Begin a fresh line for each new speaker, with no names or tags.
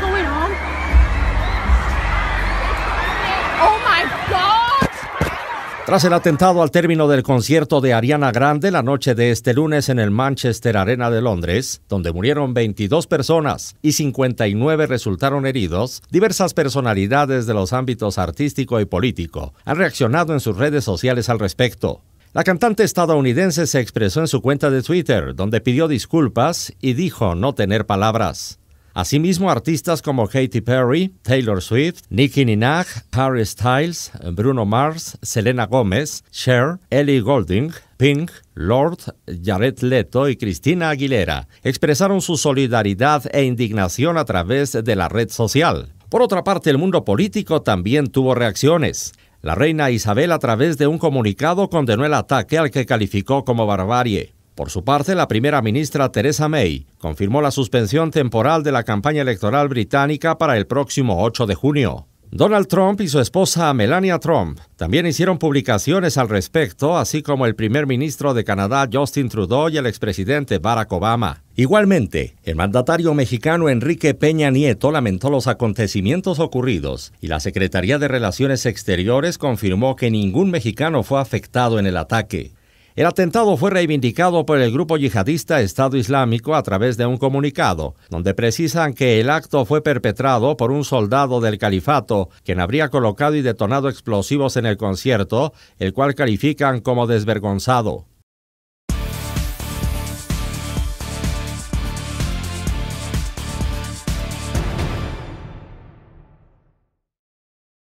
going on? Oh my God!
Tras el atentado al término del concierto de Ariana Grande la noche de este lunes en el Manchester Arena de Londres, donde murieron 22 personas y 59 resultaron heridos, diversas personalidades de los ámbitos artístico y político han reaccionado en sus redes sociales al respecto. La cantante estadounidense se expresó en su cuenta de Twitter, donde pidió disculpas y dijo no tener palabras. Asimismo, artistas como Katy Perry, Taylor Swift, Nicki Minaj, Harry Styles, Bruno Mars, Selena Gomez, Cher, Ellie Golding, Pink, Lord, Jared Leto y Cristina Aguilera expresaron su solidaridad e indignación a través de la red social. Por otra parte, el mundo político también tuvo reacciones. La reina Isabel a través de un comunicado condenó el ataque al que calificó como barbarie. Por su parte, la primera ministra Theresa May confirmó la suspensión temporal de la campaña electoral británica para el próximo 8 de junio. Donald Trump y su esposa Melania Trump también hicieron publicaciones al respecto, así como el primer ministro de Canadá Justin Trudeau y el expresidente Barack Obama. Igualmente, el mandatario mexicano Enrique Peña Nieto lamentó los acontecimientos ocurridos y la Secretaría de Relaciones Exteriores confirmó que ningún mexicano fue afectado en el ataque. El atentado fue reivindicado por el grupo yihadista Estado Islámico a través de un comunicado, donde precisan que el acto fue perpetrado por un soldado del califato, quien habría colocado y detonado explosivos en el concierto, el cual califican como desvergonzado.